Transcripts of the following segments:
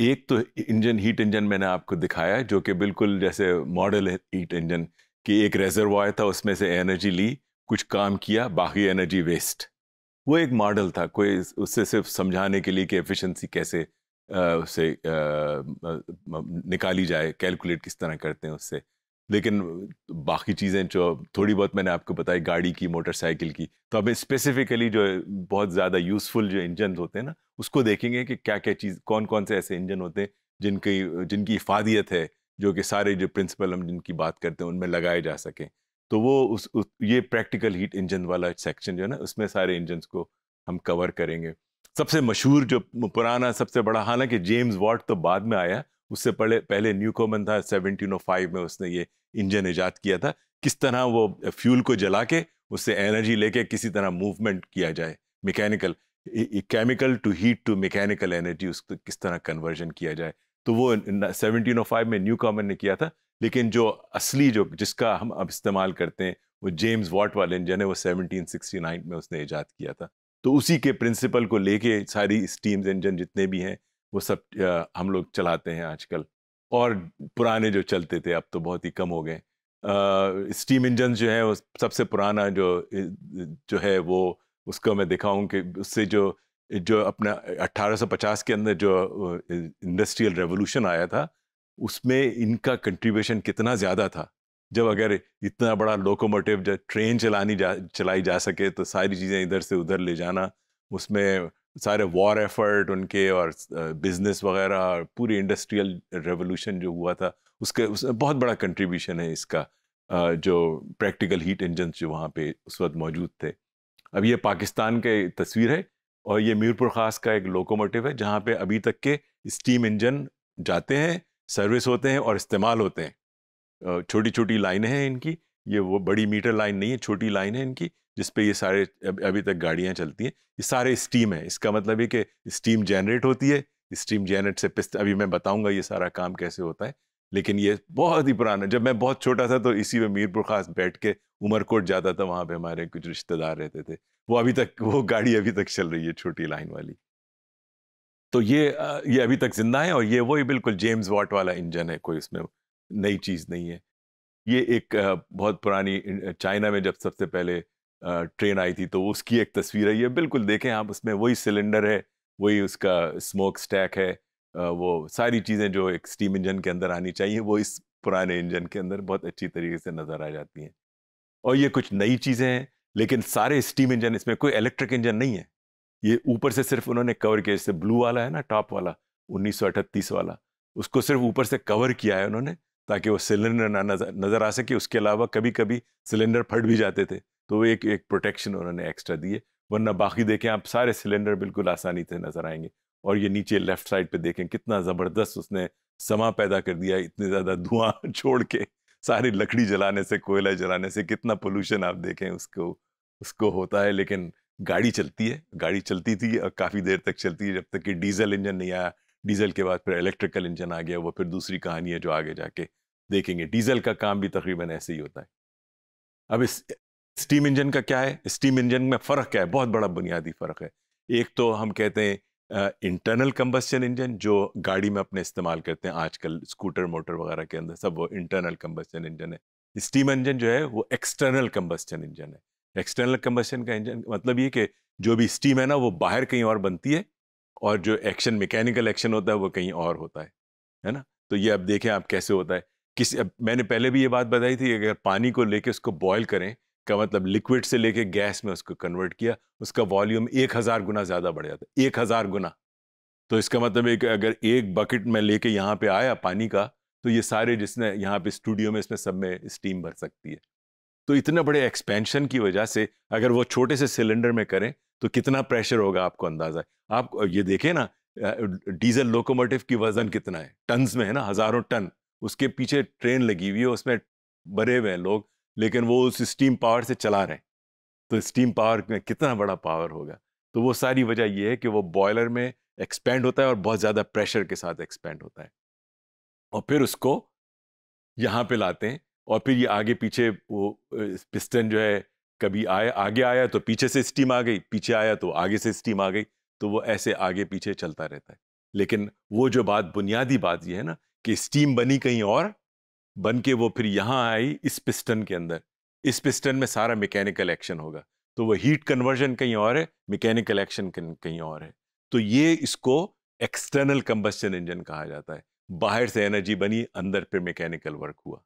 एक तो engine heat engine मैंने आपको दिखाया है जो कि बिल्कुल जैसे मॉडल है हीट इंजन कि एक रेजरवायर था उसमें से एनर्जी ली कुछ काम किया बाकी एनर्जी वेस्ट वो एक मॉडल था कोई उससे सिर्फ समझाने के लिए कि एफिशिएंसी कैसे आ, निकाली जाए कैलकुलेट किस तरह करते हैं उससे लेकिन बाकी चीज़ें जो थोड़ी बहुत मैंने आपको बताई गाड़ी की मोटरसाइकिल की तो अब स्पेसिफिकली जो बहुत ज़्यादा यूज़फुल जो इंजन होते हैं ना उसको देखेंगे कि क्या क्या चीज़ कौन कौन से ऐसे इंजन होते हैं जिनकी जिनकी इफादियत है जो कि सारे जो प्रिंसिपल हम जिनकी बात करते हैं उनमें लगाए जा सकें तो वो उस, उस ये प्रैक्टिकल हीट इंजन वाला सेक्शन जो है ना उसमें सारे इंजन को हम कवर करेंगे सबसे मशहूर जो पुराना सबसे बड़ा हालांकि जेम्स वॉट तो बाद में आया उससे पहले पहले न्यूकोमन था सेवनटीन oh में उसने ये इंजन ईजाद किया था किस तरह वो फ्यूल को जला के उससे एनर्जी लेके किसी तरह मूवमेंट किया जाए mechanical chemical to heat to mechanical energy उसको किस तरह कन्वर्जन किया जाए तो वो सेवनटीन ओ फाइव में न्यू कॉमन ने किया था लेकिन जो असली जो जिसका हम अब इस्तेमाल करते हैं वो जेम्स वॉट वाला इंजन है वो 1769 में उसने ईजाद किया था तो उसी के प्रिंसिपल को लेके सारी स्टीम्स इंजन जितने भी हैं वो सब हम लोग चलाते हैं आजकल और पुराने जो चलते थे अब तो बहुत ही कम हो गए स्टीम इंजन जो है वो सबसे पुराना जो जो है वो उसको मैं दिखाऊं कि उससे जो जो अपना 1850 के अंदर जो इंडस्ट्रियल रेवोल्यूशन आया था उसमें इनका कंट्रीब्यूशन कितना ज़्यादा था जब अगर इतना बड़ा लोकोमोटिव जब ट्रेन चलानी जा चलाई जा सके तो सारी चीज़ें इधर से उधर ले जाना उसमें सारे वॉर एफर्ट उनके और बिजनेस वगैरह और पूरी इंडस्ट्रियल रेवोल्यूशन जो हुआ था उसके उसमें बहुत बड़ा कंट्रीब्यूशन है इसका जो प्रैक्टिकल हीट इंजन जो वहाँ पे उस वक्त मौजूद थे अब ये पाकिस्तान के तस्वीर है और ये मीरपुर ख़ास का एक लोकोमोटिव है जहाँ पे अभी तक के स्टीम इंजन जाते हैं सर्विस होते हैं और इस्तेमाल होते हैं छोटी छोटी लाइनें हैं इनकी ये वो बड़ी मीटर लाइन नहीं है छोटी लाइन है इनकी जिसपे ये सारे अभी तक गाड़ियाँ चलती हैं ये सारे स्टीम है इसका मतलब ये कि स्टीम जनरेट होती है स्टीम जनरेट से पिस्त अभी मैं बताऊँगा ये सारा काम कैसे होता है लेकिन ये बहुत ही पुराना जब मैं बहुत छोटा था तो इसी में मीरपुर खास बैठ के उमरकोट जाता था वहाँ पे हमारे कुछ रिश्तेदार रहते थे वो अभी तक वो गाड़ी अभी तक चल रही है छोटी लाइन वाली तो ये ये अभी तक जिंदा है और ये वही बिल्कुल जेम्स वॉट वाला इंजन है कोई उसमें नई चीज़ नहीं है ये एक बहुत पुरानी चाइना में जब सबसे पहले ट्रेन आई थी तो उसकी एक तस्वीर है ये बिल्कुल देखें आप उसमें वही सिलेंडर है वही उसका स्मोक स्टैक है वो सारी चीज़ें जो एक स्टीम इंजन के अंदर आनी चाहिए वो इस पुराने इंजन के अंदर बहुत अच्छी तरीके से नज़र आ जाती हैं और ये कुछ नई चीज़ें हैं लेकिन सारे स्टीम इंजन इसमें कोई इलेक्ट्रिक इंजन नहीं है ये ऊपर से सिर्फ उन्होंने कवर किया जैसे ब्लू वाला है ना टॉप वाला उन्नीस वाला उसको सिर्फ ऊपर से कवर किया है उन्होंने ताकि वो सिलेंडर ना नजर नज़र आ सके उसके अलावा कभी कभी सिलेंडर फट भी जाते थे तो वो एक एक प्रोटेक्शन उन्होंने एक्स्ट्रा दिए वरना बाकी देखें आप सारे सिलेंडर बिल्कुल आसानी से नज़र आएंगे और ये नीचे लेफ्ट साइड पे देखें कितना ज़बरदस्त उसने समा पैदा कर दिया इतने ज़्यादा धुआं छोड़ के सारी लकड़ी जलाने से कोयला जलाने से कितना पोल्यूशन आप देखें उसको उसको होता है लेकिन गाड़ी चलती है गाड़ी चलती थी और काफ़ी देर तक चलती है जब तक कि डीजल इंजन नहीं आया डीजल के बाद फिर इलेक्ट्रिकल इंजन आ गया वो फिर दूसरी कहानी है जो आगे जाके देखेंगे डीजल का काम भी तकरीबन ऐसे ही होता है अब इस स्टीम इंजन का क्या है स्टीम इंजन में फ़र्क क्या है बहुत बड़ा बुनियादी फ़र्क है एक तो हम कहते हैं इंटरनल कम्बस्चन इंजन जो गाड़ी में अपने इस्तेमाल करते हैं आजकल स्कूटर मोटर वगैरह के अंदर सब वो इंटरनल कम्बस्चन इंजन है स्टीम इंजन जो है वो एक्सटर्नल कम्बस्चन इंजन है एक्सटर्नल कम्बस्चन का इंजन मतलब ये कि जो भी स्टीम है ना वो बाहर कहीं और बनती है और जो एक्शन मैकेनिकल एक्शन होता है वो कहीं और होता है है ना तो ये अब देखें आप कैसे होता है किसी अब मैंने पहले भी ये बात बताई थी अगर पानी को लेके उसको बॉयल करें का मतलब लिक्विड से लेके गैस में उसको कन्वर्ट किया उसका वॉल्यूम एक हज़ार गुना ज़्यादा बढ़ जाता है एक हज़ार गुना तो इसका मतलब एक अगर एक बकेट में लेके यहाँ पे आया पानी का तो ये सारे जिसने यहाँ पे स्टूडियो में इसमें सब में स्टीम भर सकती है तो इतने बड़े एक्सपेंशन की वजह से अगर वो छोटे से सिलेंडर में करें तो कितना प्रेशर होगा आपको अंदाजा आप ये देखें ना डीजल लोकोमोटिव की वजन कितना है टन्स में है ना हजारों टन उसके पीछे ट्रेन लगी हुई है उसमें भरे हुए हैं लोग लेकिन वो उस स्टीम पावर से चला रहे हैं तो स्टीम पावर में कितना बड़ा पावर होगा तो वो सारी वजह यह है कि वो बॉयलर में एक्सपेंड होता है और बहुत ज़्यादा प्रेशर के साथ एक्सपेंड होता है और फिर उसको यहाँ पे लाते हैं और फिर ये आगे पीछे वो पिस्टन जो है कभी आया आगे आया तो पीछे से स्टीम आ गई पीछे आया तो आगे से स्टीम आ गई तो वो ऐसे आगे पीछे चलता रहता है लेकिन वो जो बात बुनियादी बात ये है ना कि स्टीम बनी कहीं और बन के वो फिर यहाँ आई इस पिस्टन के अंदर इस पिस्टन में सारा मैकेनिकल एक्शन होगा तो वो हीट कन्वर्जन कहीं और है मैकेनिकल एक्शन कहीं और है तो ये इसको एक्सटर्नल कंबस्टन इंजन कहा जाता है बाहर से एनर्जी बनी अंदर फिर मैकेनिकल वर्क हुआ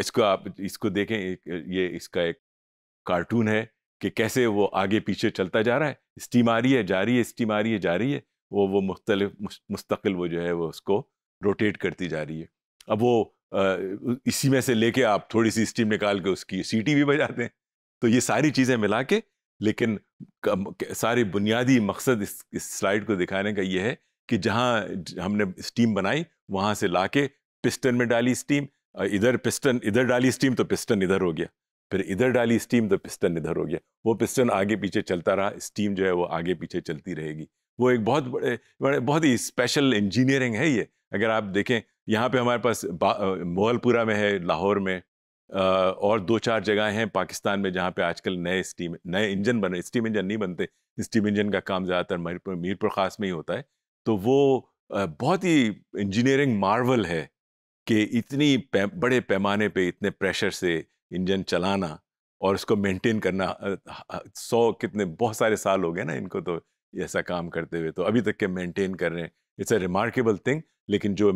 इसको आप इसको देखें ये इसका एक कार्टून है कि कैसे वो आगे पीछे चलता जा रहा है स्टीम आ रही है जा रही है स्टीम आ रही है जा रही है वो वो मुख्तलिफ मुस्तकिल वो जो है वो उसको रोटेट करती जा रही है अब वो इसी में से लेके आप थोड़ी सी स्टीम निकाल के उसकी सीटी भी बजाते हैं तो ये सारी चीज़ें मिला के लेकिन सारे बुनियादी मकसद इस, इस स्लाइड को दिखाने का ये है कि जहाँ हमने स्टीम बनाई वहाँ से ला के पिस्टन में डाली स्टीम इधर पिस्टन इधर डाली स्टीम तो पिस्टन इधर हो गया फिर इधर डाली स्टीम तो पिस्टन इधर हो गया वो पिस्टन आगे पीछे चलता रहा स्टीम जो है वो आगे पीछे चलती रहेगी वो एक बहुत बड़े बहुत ही स्पेशल इंजीनियरिंग है ये अगर आप देखें यहाँ पे हमारे पास मोहलपुरा में है लाहौर में और दो चार जगह हैं पाकिस्तान में जहाँ पे आजकल नए स्टीम नए इंजन बन रहे स्टीम इंजन नहीं बनते स्टीम इंजन का काम ज़्यादातर मीरपुर मीरपुर ख़ास में ही होता है तो वो बहुत ही इंजीनियरिंग मार्वल है कि इतनी पे, बड़े पैमाने पे इतने प्रेशर से इंजन चलाना और उसको मेंटेन करना सौ कितने बहुत सारे साल हो गए ना इनको तो ऐसा काम करते हुए तो अभी तक के मेंटेन कर रहे हैं इट्स अ रिमार्केबल थिंग लेकिन जो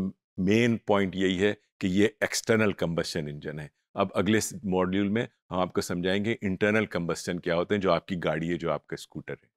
मेन पॉइंट यही है कि ये एक्सटर्नल कम्बस्शन इंजन है अब अगले मॉड्यूल में हम आपको समझाएंगे इंटरनल कम्बस्शन क्या होते हैं जो आपकी गाड़ी है जो आपका स्कूटर है